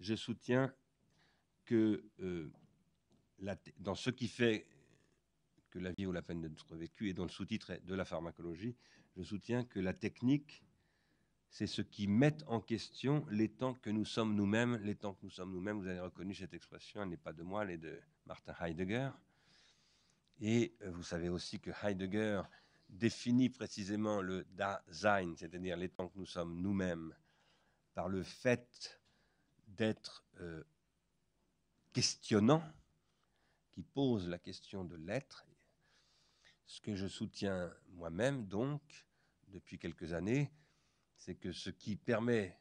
je soutiens que euh, la, dans ce qui fait que la vie ou la peine d'être vécue, et dans le sous-titre de la pharmacologie, je soutiens que la technique, c'est ce qui met en question les temps que nous sommes nous-mêmes, les temps que nous sommes nous-mêmes. Vous avez reconnu cette expression, elle n'est pas de moi, elle est de Martin Heidegger. Et euh, vous savez aussi que Heidegger définit précisément le Dasein, c'est-à-dire les temps que nous sommes nous-mêmes, par le fait d'être euh, questionnant, qui pose la question de l'être, ce que je soutiens moi-même donc depuis quelques années, c'est que ce qui permet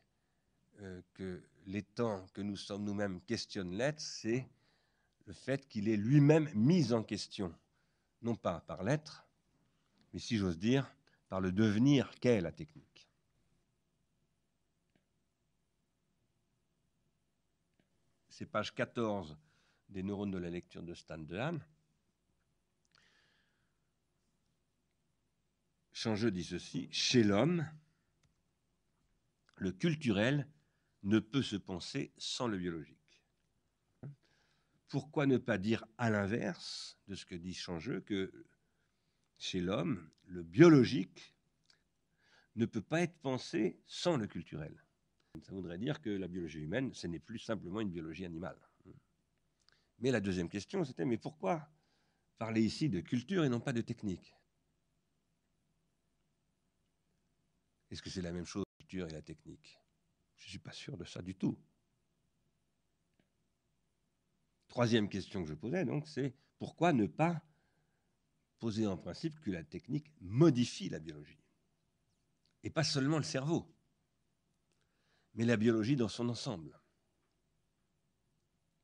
euh, que les temps que nous sommes nous-mêmes questionnent l'être, c'est le fait qu'il est lui-même mis en question, non pas par l'être, mais si j'ose dire, par le devenir qu'est la technique. c'est page 14 des neurones de la lecture de Stan Dehan. Changeux dit ceci Chez l'homme, le culturel ne peut se penser sans le biologique. Pourquoi ne pas dire à l'inverse de ce que dit Changeux que chez l'homme, le biologique ne peut pas être pensé sans le culturel ça voudrait dire que la biologie humaine, ce n'est plus simplement une biologie animale. Mais la deuxième question, c'était mais pourquoi parler ici de culture et non pas de technique Est-ce que c'est la même chose, la culture et la technique Je ne suis pas sûr de ça du tout. Troisième question que je posais, donc, c'est pourquoi ne pas poser en principe que la technique modifie la biologie et pas seulement le cerveau mais la biologie dans son ensemble.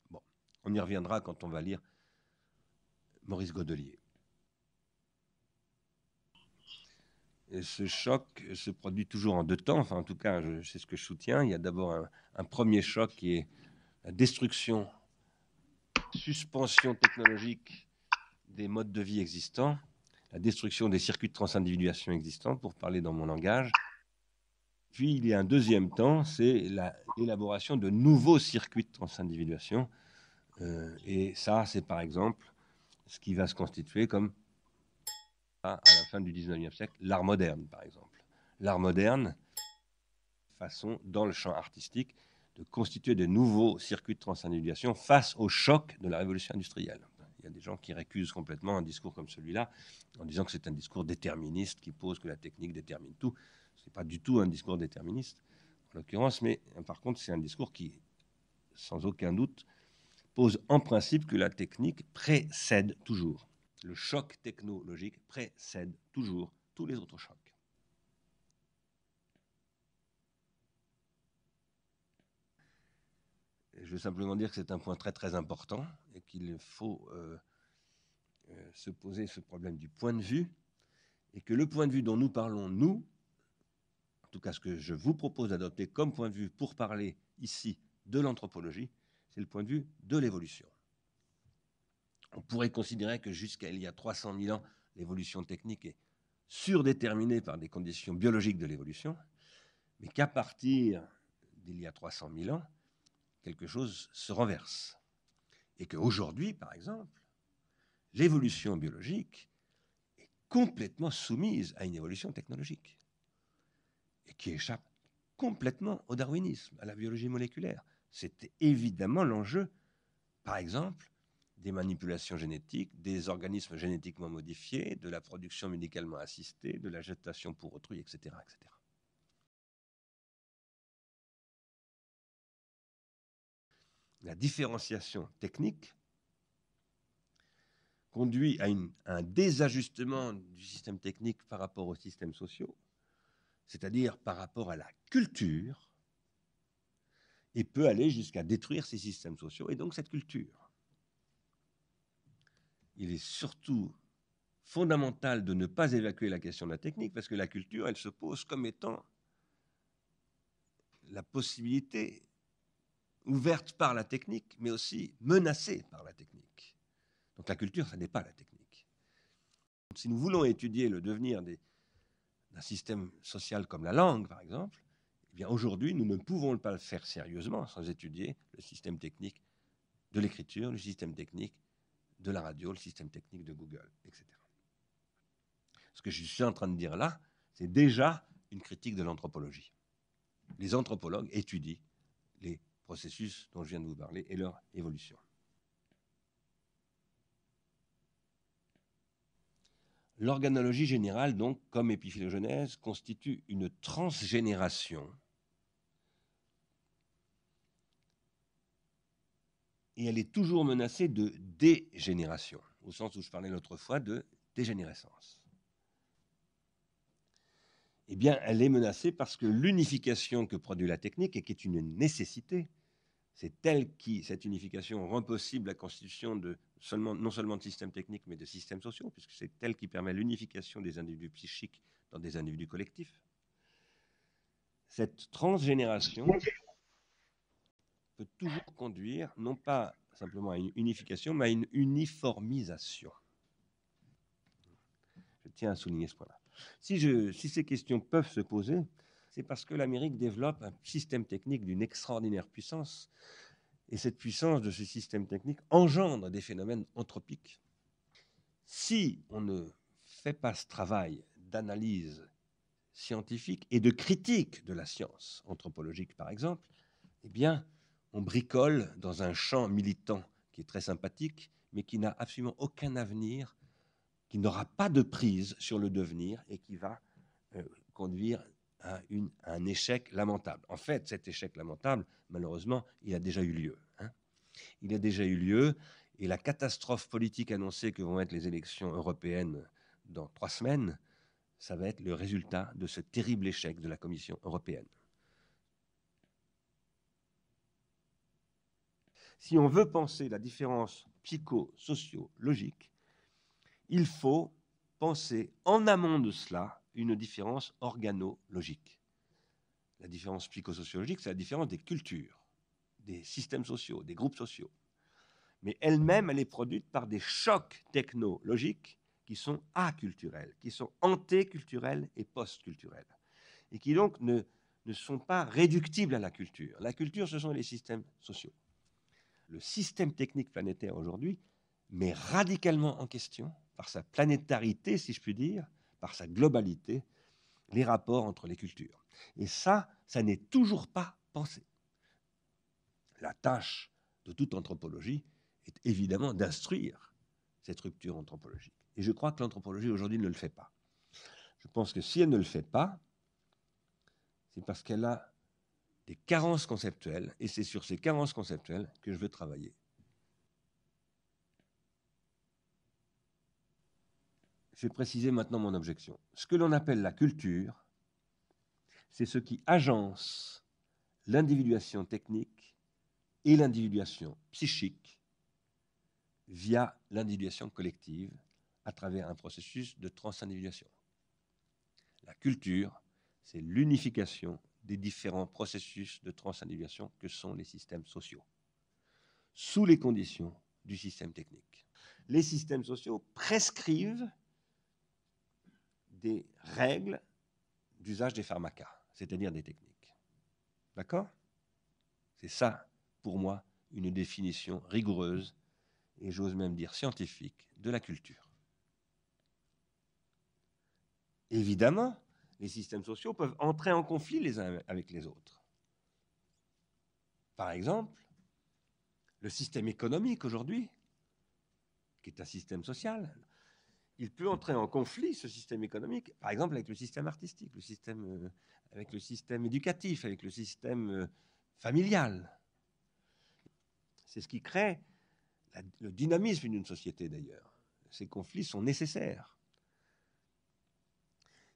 Bon, on y reviendra quand on va lire Maurice Godelier. Et ce choc se produit toujours en deux temps, enfin en tout cas c'est ce que je soutiens. Il y a d'abord un, un, premier choc qui est la destruction, suspension technologique des modes de vie existants, la destruction des circuits de transindividuation existants, pour parler dans mon langage, puis il y a un deuxième temps, c'est l'élaboration de nouveaux circuits de transindividuation. Euh, et ça, c'est par exemple ce qui va se constituer comme, à, la fin du 19e siècle, l'art moderne, par exemple. L'art moderne, façon, dans le champ artistique, de constituer de nouveaux circuits de transindividuation face au choc de la révolution industrielle. Il y a des gens qui récusent complètement un discours comme celui-là en disant que c'est un discours déterministe qui pose que la technique détermine tout pas du tout un discours déterministe, en l'occurrence, mais par contre, c'est un discours qui, sans aucun doute, pose en principe que la technique précède toujours. Le choc technologique précède toujours tous les autres chocs. je veux simplement dire que c'est un point très très important et qu'il faut euh, euh, se poser ce problème du point de vue et que le point de vue dont nous parlons, nous, en tout cas ce que je vous propose d'adopter comme point de vue pour parler ici de l'anthropologie, c'est le point de vue de l'évolution. On pourrait considérer que jusqu'à il y a 300 000 ans, l'évolution technique est surdéterminée par des conditions biologiques de l'évolution, mais qu'à partir d'il y a 300 000 ans, quelque chose se renverse. Et qu'aujourd'hui, par exemple, l'évolution biologique est complètement soumise à une évolution technologique qui échappe complètement au darwinisme, à la biologie moléculaire. c'est évidemment l'enjeu, par exemple, des manipulations génétiques, des organismes génétiquement modifiés, de la production médicalement assistée, de la gestation pour autrui, etc. etc. La différenciation technique conduit à un désajustement du système technique par rapport aux systèmes sociaux, c'est-à-dire par rapport à la culture, et peut aller jusqu'à détruire ces systèmes sociaux et donc cette culture. Il est surtout fondamental de ne pas évacuer la question de la technique parce que la culture, elle se pose comme étant la possibilité ouverte par la technique, mais aussi menacée par la technique. Donc la culture, ce n'est pas la technique. Si nous voulons étudier le devenir des, d'un système social comme la langue, par exemple, eh bien aujourd'hui, nous ne pouvons pas le faire sérieusement sans étudier le système technique de l'écriture, le système technique de la radio, le système technique de Google, etc. Ce que je suis en train de dire là, c'est déjà une critique de l'anthropologie. Les anthropologues étudient les processus dont je viens de vous parler et leur évolution. L'organologie générale, donc, comme épiphylogenèse, constitue une transgénération. Et elle est toujours menacée de dégénération, au sens où je parlais l'autre fois de dégénérescence. Eh bien, elle est menacée parce que l'unification que produit la technique, et qui est une nécessité, c'est elle qui, cette unification, rend possible la constitution de non seulement de systèmes techniques, mais de systèmes sociaux, puisque c'est tel qui permet l'unification des individus psychiques dans des individus collectifs. Cette transgénération peut toujours conduire, non pas simplement à une unification, mais à une uniformisation. Je tiens à souligner ce point-là. Si, si ces questions peuvent se poser, c'est parce que l'Amérique développe un système technique d'une extraordinaire puissance et cette puissance de ce système technique engendre des phénomènes anthropiques. Si on ne fait pas ce travail d'analyse scientifique et de critique de la science anthropologique, par exemple, eh bien, on bricole dans un champ militant qui est très sympathique, mais qui n'a absolument aucun avenir, qui n'aura pas de prise sur le devenir et qui va euh, conduire à, un échec lamentable. En fait, cet échec lamentable, malheureusement, il a déjà eu lieu. Hein. Il a déjà eu lieu, et la catastrophe politique annoncée que vont être les élections européennes dans trois semaines, ça va être le résultat de ce terrible échec de la Commission européenne. Si on veut penser la différence psychosociologique, il faut penser en amont de cela une différence organologique. La différence psychosociologique, c'est la différence des cultures, des systèmes sociaux, des groupes sociaux. Mais elle-même, elle est produite par des chocs technologiques qui sont aculturels, qui sont antéculturels et postculturels, et qui donc ne, ne sont pas réductibles à la culture. La culture, ce sont les systèmes sociaux. Le système technique planétaire aujourd'hui met radicalement en question, par sa planétarité, si je puis dire, par sa globalité, les rapports entre les cultures. Et ça, ça n'est toujours pas pensé. La tâche de toute anthropologie est évidemment d'instruire cette rupture anthropologique. Et je crois que l'anthropologie aujourd'hui ne le fait pas. Je pense que si elle ne le fait pas, c'est parce qu'elle a des carences conceptuelles, et c'est sur ces carences conceptuelles que je veux travailler. Je vais préciser maintenant mon objection. Ce que l'on appelle la culture, c'est ce qui agence l'individuation technique et l'individuation psychique via l'individuation collective à travers un processus de transindividuation. La culture, c'est l'unification des différents processus de transindividuation que sont les systèmes sociaux, sous les conditions du système technique. Les systèmes sociaux prescrivent des règles d'usage des pharmacas, c'est-à-dire des techniques. D'accord C'est ça, pour moi, une définition rigoureuse, et j'ose même dire scientifique, de la culture. Évidemment, les systèmes sociaux peuvent entrer en conflit les uns avec les autres. Par exemple, le système économique aujourd'hui, qui est un système social, il peut entrer en conflit, ce système économique, par exemple avec le système artistique, le système, euh, avec le système éducatif, avec le système euh, familial. C'est ce qui crée le dynamisme d'une société d'ailleurs. Ces conflits sont nécessaires.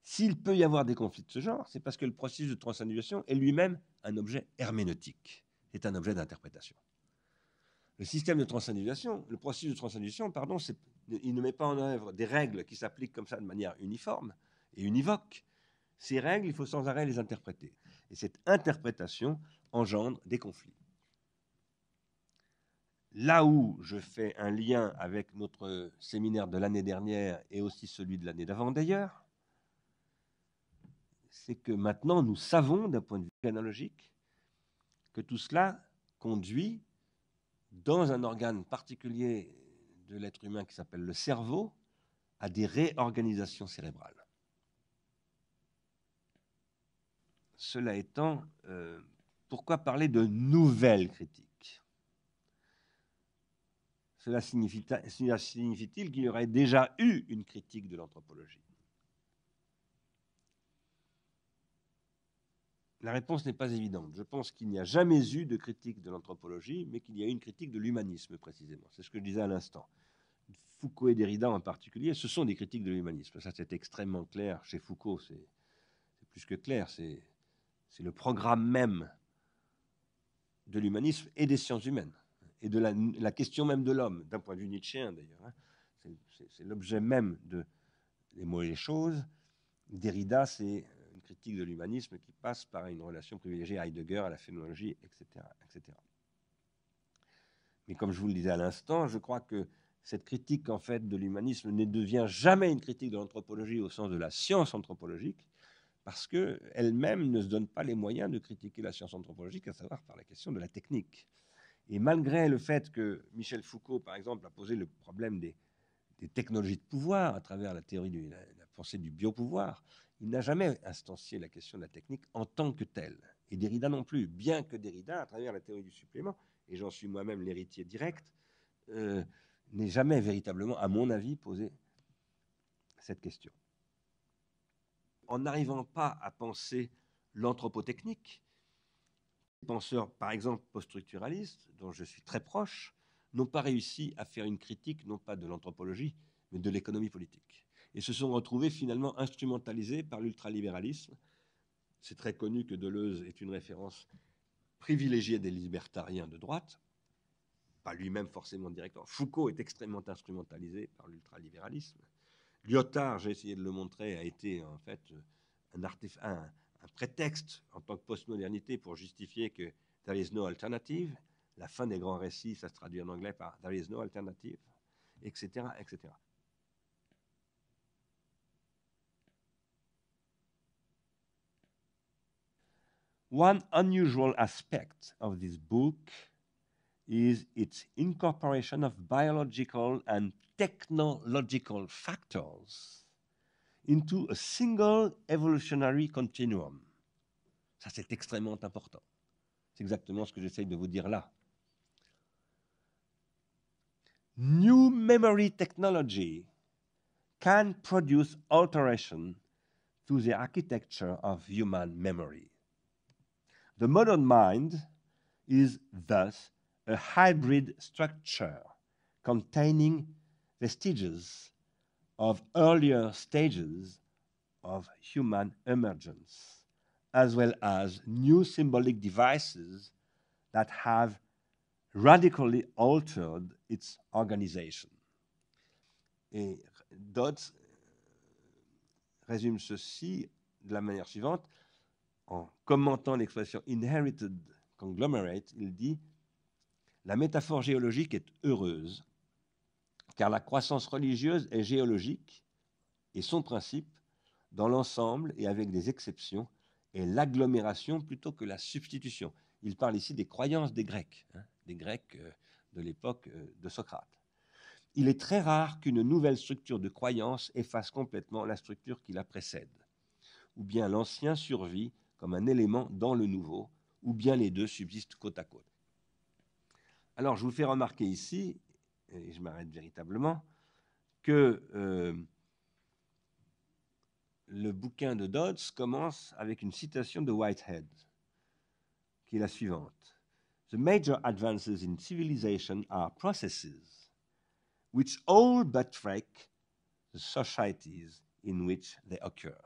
S'il peut y avoir des conflits de ce genre, c'est parce que le processus de transindividuation est lui-même un objet herméneutique, est un objet d'interprétation. Le système de transindividuation, le processus de transindividuation, pardon, il ne met pas en œuvre des règles qui s'appliquent comme ça de manière uniforme et univoque. Ces règles, il faut sans arrêt les interpréter. Et cette interprétation engendre des conflits. Là où je fais un lien avec notre séminaire de l'année dernière et aussi celui de l'année d'avant d'ailleurs, c'est que maintenant nous savons d'un point de vue analogique que tout cela conduit dans un organe particulier de l'être humain qui s'appelle le cerveau, à des réorganisations cérébrales. Cela étant, euh, pourquoi parler de nouvelles critiques Cela signifie-t-il qu'il y aurait déjà eu une critique de l'anthropologie La réponse n'est pas évidente. Je pense qu'il n'y a jamais eu de critique de l'anthropologie, mais qu'il y a eu une critique de l'humanisme précisément. C'est ce que je disais à l'instant. Foucault et Derrida en particulier, ce sont des critiques de l'humanisme. Ça, c'est extrêmement clair. Chez Foucault, c'est plus que clair. C'est le programme même de l'humanisme et des sciences humaines, et de la, question même de l'homme, d'un point de vue nietzschéen d'ailleurs. Hein. C'est l'objet même de les mots et les choses. Derrida, c'est critique de l'humanisme qui passe par une relation privilégiée à Heidegger, à la phénoménologie, etc., etc. Mais comme je vous le disais à l'instant, je crois que cette critique en fait de l'humanisme ne devient jamais une critique de l'anthropologie au sens de la science anthropologique, parce quelle même ne se donne pas les moyens de critiquer la science anthropologique, à savoir par la question de la technique. Et malgré le fait que Michel Foucault, par exemple, a posé le problème des, des technologies de pouvoir à travers la théorie de la, pensée du biopouvoir, il n'a jamais instancié la question de la technique en tant que telle. Et Derrida non plus, bien que Derrida, à travers la théorie du supplément, et j'en suis moi-même l'héritier direct, euh, n'ait jamais véritablement, à mon avis, posé cette question. En n'arrivant pas à penser l'anthropotechnique, les penseurs, par exemple, post-structuralistes, dont je suis très proche, n'ont pas réussi à faire une critique, non pas de l'anthropologie, mais de l'économie politique. Et se sont retrouvés finalement instrumentalisés par l'ultralibéralisme. C'est très connu que Deleuze est une référence privilégiée des libertariens de droite, pas lui-même forcément directement. Foucault est extrêmement instrumentalisé par l'ultralibéralisme. Lyotard, j'ai essayé de le montrer, a été en fait un, un prétexte en tant que postmodernité pour justifier que there is no alternative la fin des grands récits, ça se traduit en anglais par There is no alternative, etc. etc. One unusual aspect of this book is its incorporation of biological and technological factors into a single evolutionary continuum. Ça, c'est extrêmement important. C'est exactement ce que j'essaie de vous dire là. new memory technology can produce alteration to the architecture of human memory. The modern mind is thus a hybrid structure containing vestiges of earlier stages of human emergence, as well as new symbolic devices that have radically altered its organization. Et Dodds euh, résume ceci de la manière suivante. En commentant l'expression inherited conglomerate, il dit La métaphore géologique est heureuse, car la croissance religieuse est géologique et son principe, dans l'ensemble et avec des exceptions, est l'agglomération plutôt que la substitution. Il parle ici des croyances des Grecs, hein, des Grecs euh, de l'époque euh, de Socrate. Il est très rare qu'une nouvelle structure de croyance efface complètement la structure qui la précède, ou bien l'ancien survit comme un élément dans le nouveau, ou bien les deux subsistent côte à côte. Alors je vous fais remarquer ici, et je m'arrête véritablement, que euh, le bouquin de Dodds commence avec une citation de Whitehead. qui est la suivante. The major advances in civilization are processes which all but wreck the societies in which they occur.